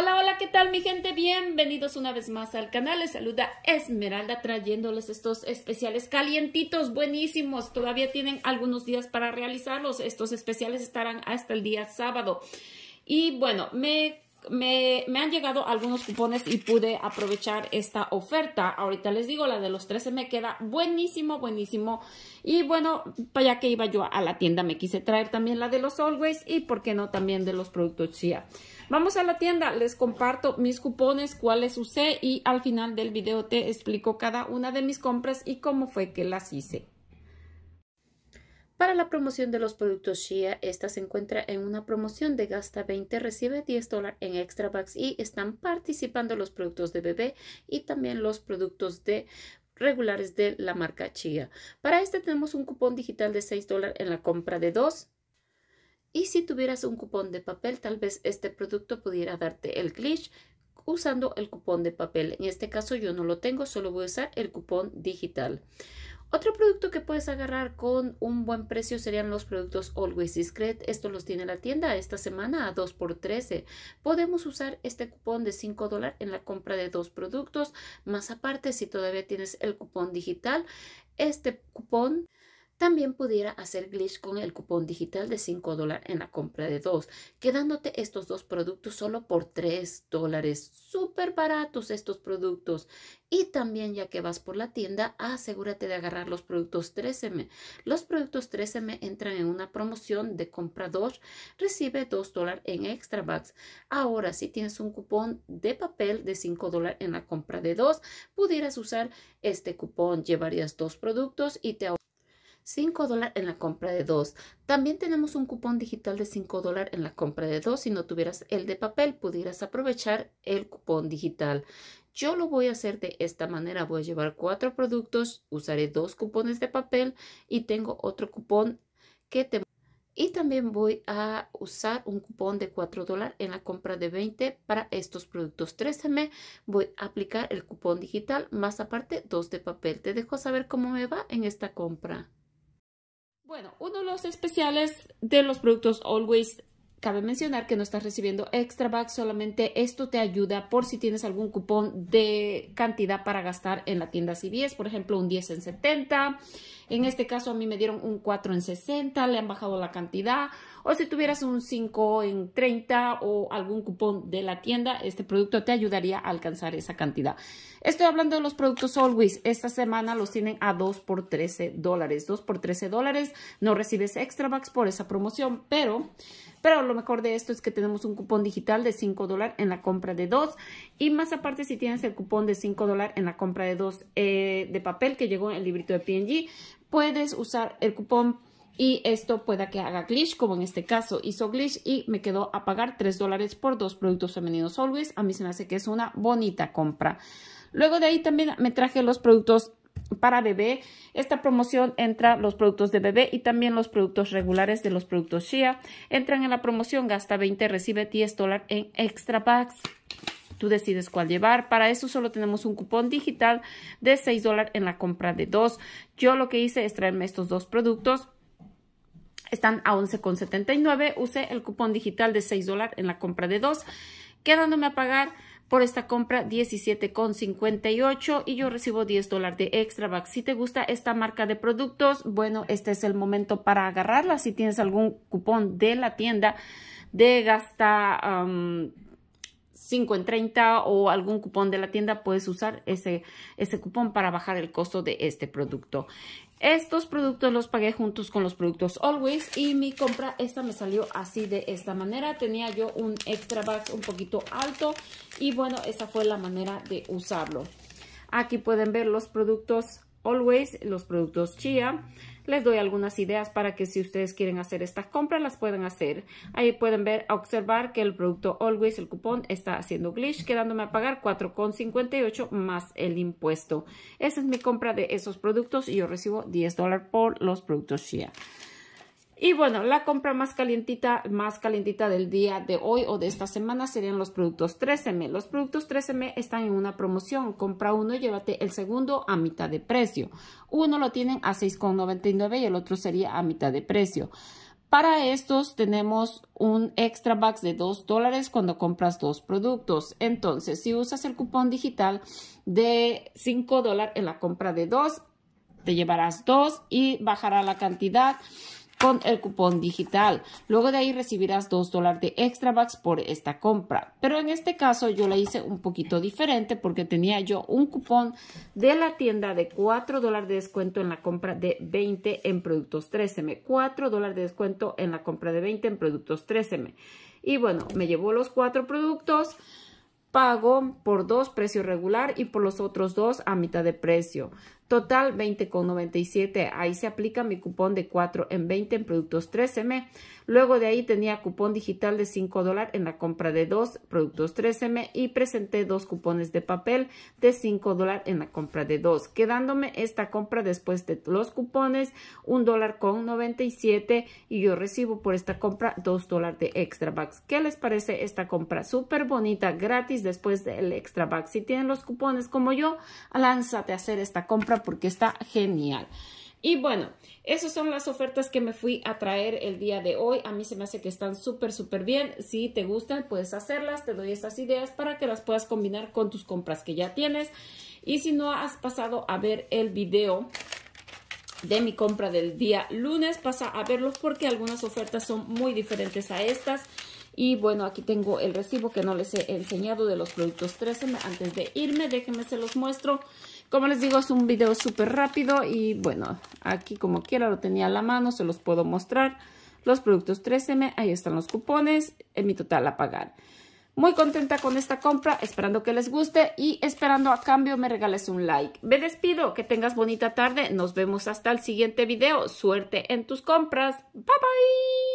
Hola, hola, ¿qué tal mi gente? Bienvenidos una vez más al canal. Les saluda Esmeralda trayéndoles estos especiales calientitos, buenísimos. Todavía tienen algunos días para realizarlos. Estos especiales estarán hasta el día sábado. Y bueno, me me, me, han llegado algunos cupones y pude aprovechar esta oferta. Ahorita les digo, la de los 13 me queda buenísimo, buenísimo. Y bueno, para que iba yo a la tienda, me quise traer también la de los Always y por qué no también de los productos Chia. Vamos a la tienda, les comparto mis cupones, cuáles usé y al final del video te explico cada una de mis compras y cómo fue que las hice. Para la promoción de los productos Shia, esta se encuentra en una promoción de gasta 20, recibe 10 dólares en extra bucks y están participando los productos de bebé y también los productos de regulares de la marca Chia. Para este tenemos un cupón digital de 6 dólares en la compra de dos. Y si tuvieras un cupón de papel, tal vez este producto pudiera darte el glitch usando el cupón de papel. En este caso yo no lo tengo, solo voy a usar el cupón digital. Otro producto que puedes agarrar con un buen precio serían los productos Always Discreet. Esto los tiene la tienda esta semana a 2 por 13. Podemos usar este cupón de 5 dólares en la compra de dos productos. Más aparte, si todavía tienes el cupón digital, este cupón también pudiera hacer glitch con el cupón digital de 5 en la compra de dos, quedándote estos dos productos solo por 3 dólares. Súper baratos estos productos. Y también ya que vas por la tienda, asegúrate de agarrar los productos 13M. Los productos 13M entran en una promoción de compra 2, recibe 2 en extra bucks. Ahora, si tienes un cupón de papel de 5 en la compra de 2, pudieras usar este cupón, llevarías dos productos y te ahorrarías. 5 dólares en la compra de 2 También tenemos un cupón digital de 5 dólares en la compra de dos. Si no tuvieras el de papel, pudieras aprovechar el cupón digital. Yo lo voy a hacer de esta manera. Voy a llevar cuatro productos, usaré dos cupones de papel y tengo otro cupón que te... Y también voy a usar un cupón de 4 dólares en la compra de 20 para estos productos 13M. Voy a aplicar el cupón digital más aparte dos de papel. Te dejo saber cómo me va en esta compra. Bueno, uno de los especiales de los productos Always Cabe mencionar que no estás recibiendo extra bucks, solamente esto te ayuda por si tienes algún cupón de cantidad para gastar en la tienda C10, por ejemplo, un 10 en 70. En este caso a mí me dieron un 4 en 60, le han bajado la cantidad. O si tuvieras un 5 en 30 o algún cupón de la tienda, este producto te ayudaría a alcanzar esa cantidad. Estoy hablando de los productos Always. Esta semana los tienen a 2 por 13 dólares. 2 por 13 dólares. No recibes extra bucks por esa promoción, pero, pero lo mejor de esto es que tenemos un cupón digital de 5 en la compra de dos. Y más aparte, si tienes el cupón de 5 en la compra de dos eh, de papel que llegó en el librito de PNG, puedes usar el cupón y esto pueda que haga glitch, como en este caso hizo glitch y me quedó a pagar 3 dólares por dos productos femeninos Always. A mí se me hace que es una bonita compra. Luego de ahí también me traje los productos para bebé. Esta promoción entra los productos de bebé y también los productos regulares de los productos Shia. Entran en la promoción, gasta 20, recibe 10 dólares en extra packs. Tú decides cuál llevar. Para eso solo tenemos un cupón digital de 6 dólares en la compra de dos. Yo lo que hice es traerme estos dos productos. Están a 11,79. Usé el cupón digital de 6 dólares en la compra de dos, quedándome a pagar por esta compra $17.58 y yo recibo 10 dólares de extra back. Si te gusta esta marca de productos, bueno, este es el momento para agarrarla. Si tienes algún cupón de la tienda de gasta 5 en 30 o algún cupón de la tienda, puedes usar ese, ese cupón para bajar el costo de este producto. Estos productos los pagué juntos con los productos Always y mi compra esta me salió así de esta manera. Tenía yo un extra bag un poquito alto y bueno, esa fue la manera de usarlo. Aquí pueden ver los productos Always, los productos Chia. Les doy algunas ideas para que si ustedes quieren hacer estas compras, las pueden hacer. Ahí pueden ver, observar que el producto Always, el cupón, está haciendo glitch, quedándome a pagar 4,58 más el impuesto. Esa es mi compra de esos productos y yo recibo 10 dólares por los productos Chia. Y bueno, la compra más calientita, más calientita del día de hoy o de esta semana serían los productos 13M. Los productos 13M están en una promoción. Compra uno y llévate el segundo a mitad de precio. Uno lo tienen a 6,99 y el otro sería a mitad de precio. Para estos tenemos un extra box de 2 dólares cuando compras dos productos. Entonces, si usas el cupón digital de 5 dólares en la compra de dos, te llevarás dos y bajará la cantidad con el cupón digital. Luego de ahí recibirás 2 dólares de extra bucks por esta compra. Pero en este caso yo la hice un poquito diferente porque tenía yo un cupón de la tienda de 4 dólares de descuento en la compra de 20 en productos 13M. 4 dólares de descuento en la compra de 20 en productos 13M. Y bueno, me llevó los cuatro productos pago por dos precio regular y por los otros dos a mitad de precio. Total 20,97. Ahí se aplica mi cupón de 4 en 20 en productos 3M. Luego de ahí tenía cupón digital de 5 dólares en la compra de 2 productos 3M y presenté dos cupones de papel de 5 dólares en la compra de 2, quedándome esta compra después de los cupones 1 dólar con 97 y yo recibo por esta compra 2 dólares de extra bucks. ¿Qué les parece esta compra? Súper bonita, gratis después del extra bucks. Si tienen los cupones como yo, lánzate a hacer esta compra porque está genial. Y bueno, esas son las ofertas que me fui a traer el día de hoy. A mí se me hace que están súper, súper bien. Si te gustan, puedes hacerlas. Te doy estas ideas para que las puedas combinar con tus compras que ya tienes. Y si no has pasado a ver el video de mi compra del día lunes, pasa a verlos porque algunas ofertas son muy diferentes a estas. Y bueno, aquí tengo el recibo que no les he enseñado de los productos 13. Antes de irme, déjenme se los muestro. Como les digo, es un video súper rápido y bueno, aquí como quiera lo tenía a la mano, se los puedo mostrar. Los productos 13M, ahí están los cupones, en mi total a pagar. Muy contenta con esta compra, esperando que les guste y esperando a cambio me regales un like. Me despido, que tengas bonita tarde, nos vemos hasta el siguiente video. Suerte en tus compras, bye bye.